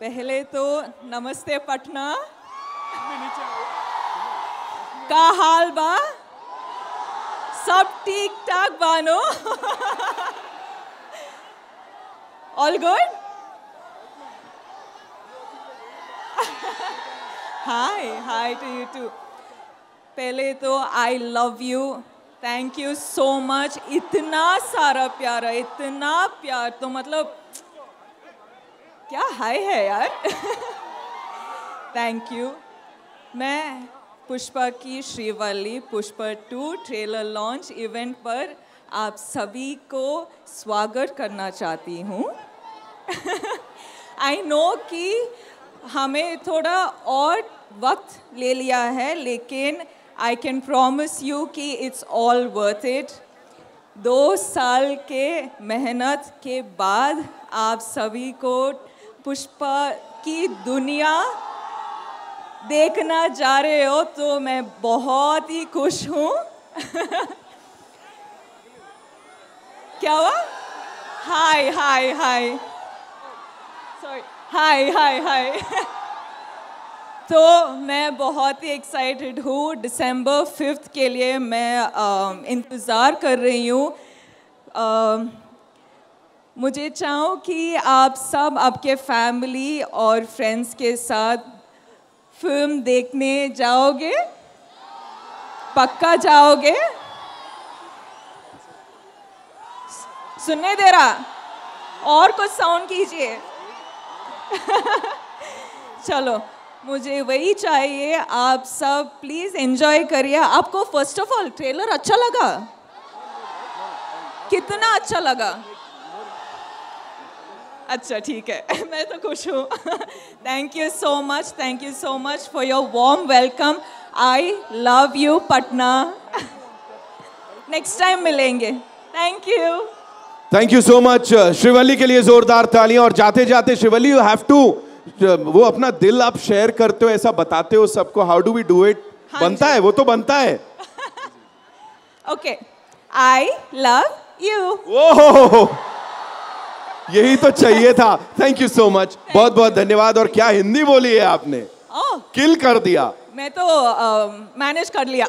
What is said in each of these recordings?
पहले तो नमस्ते पटना का हाल बा सब ठीक ठाक बानो all good hi hi to you too पहले तो I love you thank you so much इतना सारा प्यार है इतना प्यार तो मतलब क्या हाई है यार थैंक यू मैं पुष्पा की Srivalli Pushpa two trailer launch event पर आप सभी को स्वागत करना चाहती हूँ आई नो कि हमें थोड़ा और वक्त ले लिया है लेकिन आई कैन प्रॉमिस यू कि इट्स ऑल वर्थ इट दो साल के मेहनत के बाद आप सभी को पुष्पा की दुनिया देखना जा रहे हो तो मैं बहुत ही खुश हूँ क्या हुआ हाय हाय हाय सॉरी हाय हाय हाय तो मैं बहुत ही एक्साइटेड हूँ दिसंबर फिफ्थ के लिए मैं इंतज़ार कर रही हूँ मुझे चाहूँ कि आप सब आपके फैमिली और फ्रेंड्स के साथ फिल्म देखने जाओगे पक्का जाओगे सुनने दे रहा और कुछ साउंड कीजिए चलो मुझे वही चाहिए आप सब प्लीज़ एंजॉय करिए आपको फर्स्ट ऑफ ऑल ट्रेलर अच्छा लगा कितना अच्छा लगा अच्छा ठीक है मैं तो खुश हूँ thank you so much thank you so much for your warm welcome I love you Patna next time मिलेंगे thank you thank you so much Shivali के लिए जोरदार तालियां और जाते जाते शिवली यू हैव टू वो अपना दिल आप शेयर करते हो ऐसा बताते हो सबको how do we do it बनता है वो तो बनता है ओके आई लव यू हो यही तो चाहिए था थैंक यू सो मच बहुत बहुत धन्यवाद और क्या हिंदी बोली है आपने किल oh. कर दिया मैं तो मैनेज कर लिया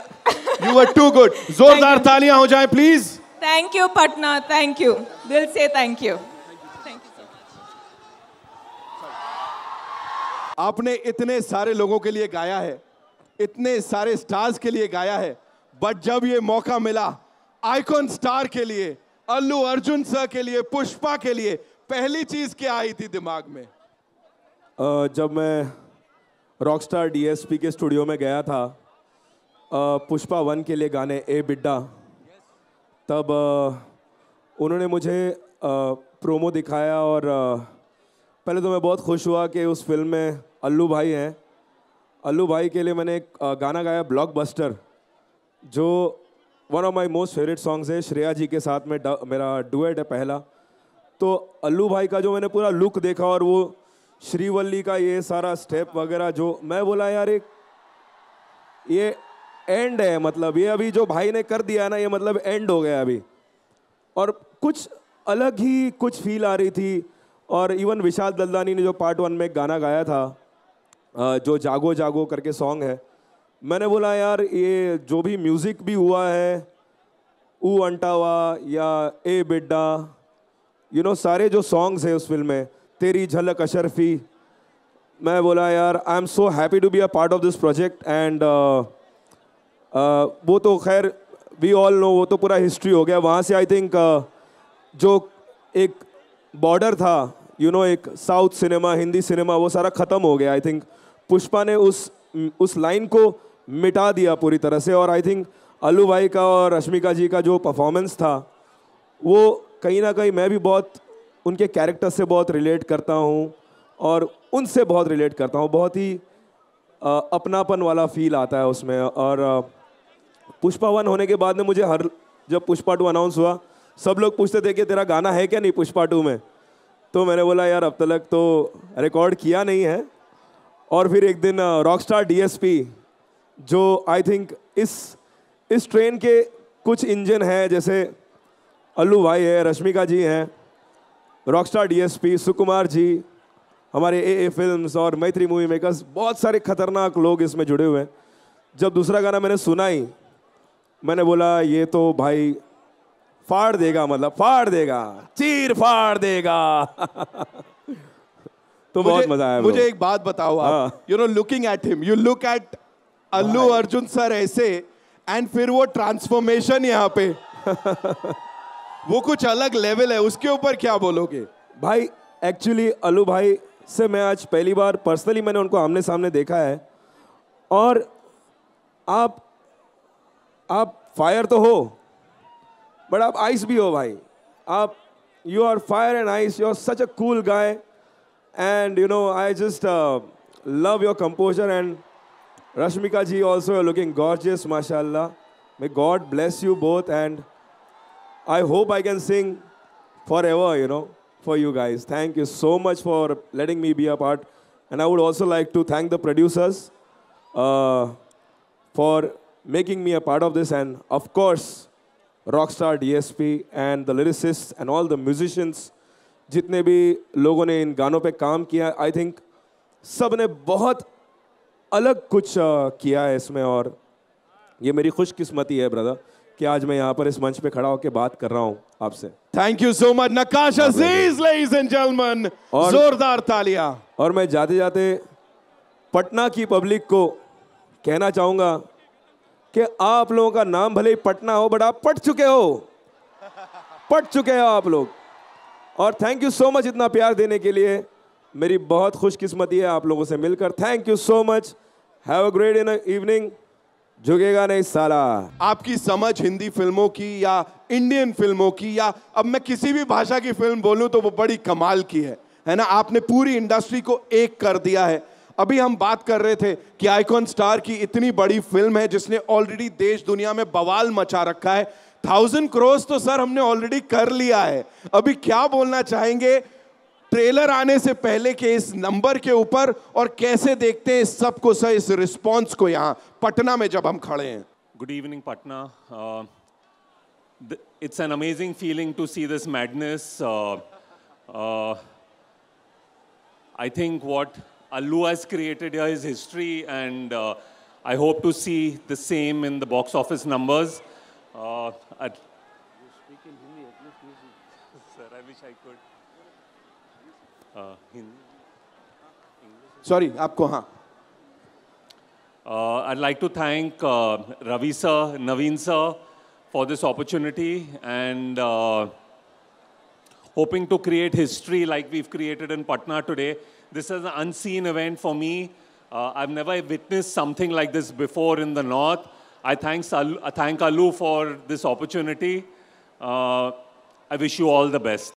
यू आर टू गुड जोरदार तालियां हो जाए please thank you Patna thank you दिल से थैंक यू आपने इतने सारे लोगों के लिए गाया है इतने सारे स्टार्स के लिए गाया है बट जब ये मौका मिला आइकॉन स्टार के लिए अल्लू अर्जुन सर के लिए पुष्पा के लिए पहली चीज क्या आई थी दिमाग में जब मैं रॉकस्टार डीएसपी के स्टूडियो में गया था पुष्पा वन के लिए गाने ए बिड्डा तब उन्होंने मुझे प्रोमो दिखाया और पहले तो मैं बहुत खुश हुआ कि उस फिल्म में अल्लू भाई हैं अल्लू भाई के लिए मैंने एक गाना गाया ब्लॉकबस्टर जो one of my most favourite songs है श्रेया जी के साथ में मेरा डुएट है पहला तो अल्लू भाई का जो मैंने पूरा लुक देखा और वो श्रीवल्ली का ये सारा स्टेप वगैरह जो मैं बोला यार एक ये एंड है मतलब ये अभी जो भाई ने कर दिया ना ये मतलब एंड हो गया अभी और कुछ अलग ही कुछ फील आ रही थी और इवन विशाल दलदानी ने जो पार्ट वन में गाना गाया था जो जागो जागो करके सॉन्ग है मैंने बोला यार ये जो भी म्यूज़िक भी हुआ है ऊ अंटावा या ए बिड्डा यू नो सारे जो सॉन्ग्स हैं उस फिल्म में तेरी झलक अशरफी मैं बोला यार I am so happy to be a part of this project and वो तो खैर वी ऑल नो वो तो पूरा हिस्ट्री हो गया वहाँ से आई थिंक uh, जो एक बॉर्डर था यू you नो know, एक साउथ सिनेमा हिंदी सिनेमा वो सारा ख़त्म हो गया आई थिंक पुष्पा ने उस उस लाइन को मिटा दिया पूरी तरह से और आई थिंक अलू भाई का और रश्मिका जी का जो परफॉर्मेंस था वो कहीं ना कहीं मैं भी बहुत उनके कैरेक्टर से बहुत रिलेट करता हूँ और उनसे बहुत रिलेट करता हूँ बहुत ही आ, अपनापन वाला फील आता है उसमें और पुष्पा वन होने के बाद में मुझे हर जब पुष्पा टू अनाउंस हुआ सब लोग पूछते थे कि तेरा गाना है क्या नहीं पुष्पा टू में तो मैंने बोला यार अब तक तो रिकॉर्ड किया नहीं है और फिर एक दिन रॉकस्टार डीएसपी जो आई थिंक इस इस ट्रेन के कुछ इंजन हैं जैसे अल्लू भाई है रश्मिका जी हैं रॉकस्टार डीएसपी सुकुमार जी हमारे ए ए फिल्म और मैत्री मूवी मेकर्स बहुत सारे खतरनाक लोग इसमें जुड़े हुए हैं जब दूसरा गाना मैंने सुना ही मैंने बोला ये तो भाई फाड़ देगा मतलब फाड़ देगा चीर फाड़ देगा तो बहुत मजा आया मुझे एक बात बताओ you know looking at him you look at Allu Arjun sir ऐसे एंड फिर वो ट्रांसफॉर्मेशन यहाँ पे वो कुछ अलग लेवल है उसके ऊपर क्या बोलोगे भाई एक्चुअली अलू भाई से मैं आज पहली बार पर्सनली मैंने उनको आमने सामने देखा है और आप आप फायर तो हो बट आप आइस भी हो भाई आप you are fire and ice you are such a cool guy and you know I just love your composer and Rashmika ji also looking gorgeous माशाल्लाह may God bless you both and I hope I can sing forever, you know, for you guys. Thank you so much for letting me be a part. And I would also like to thank the producers uh, for making me a part of this. And of course, Rockstar DSP and the lyricists and all the musicians, जितने भी लोगों ने इन गानों पे काम किया I think सब ने बहुत अलग कुछ किया isme. इसमें ye meri khush खुशकिस्मती hai, brother. कि आज मैं यहाँ पर इस मंच पे खड़ा होकर बात कर रहा हूँ आपसे thank you so much Nakash Aziz ladies and जोरदार तालिया और मैं जाते जाते पटना की पब्लिक को कहना चाहूंगा कि आप लोगों का नाम भले ही पटना हो बट आप पट चुके हो पट चुके हो आप लोग और थैंक यू सो मच इतना प्यार देने के लिए मेरी बहुत खुशकिस्मती है आप लोगों से मिलकर thank you so much have a great in evening झुकेगा नहीं साला आपकी समझ हिंदी फिल्मों की या इंडियन फिल्मों की या अब मैं किसी भी भाषा की फिल्म बोलूं तो वो बड़ी कमाल की है है ना आपने पूरी इंडस्ट्री को एक कर दिया है अभी हम बात कर रहे थे कि आइकॉन स्टार की इतनी बड़ी फिल्म है जिसने ऑलरेडी देश दुनिया में बवाल मचा रखा है थाउजेंड क्रोस तो सर हमने ऑलरेडी कर लिया है अभी क्या बोलना चाहेंगे ट्रेलर आने से पहले के इस नंबर के ऊपर और कैसे देखते हैं सबको सर इस रिस्पॉन्स को यहाँ पटना में जब हम खड़े हैं good evening Patna it's an amazing feeling to see this madness I think what Allu has created here is history, and uh, I hope to see the same in the box office numbers. Uh, Sir, I wish I could. Uh, Sorry, आपको हाँ. Uh, I'd like to thank Ravisa, uh, Ravi sir, Naveen sir for this opportunity and hoping to create history like we've created in Patna today. This is an unseen event for me. Uh, I've never witnessed something like this before in the North. I, thanks, I thank Alu for this opportunity. I wish you all the best.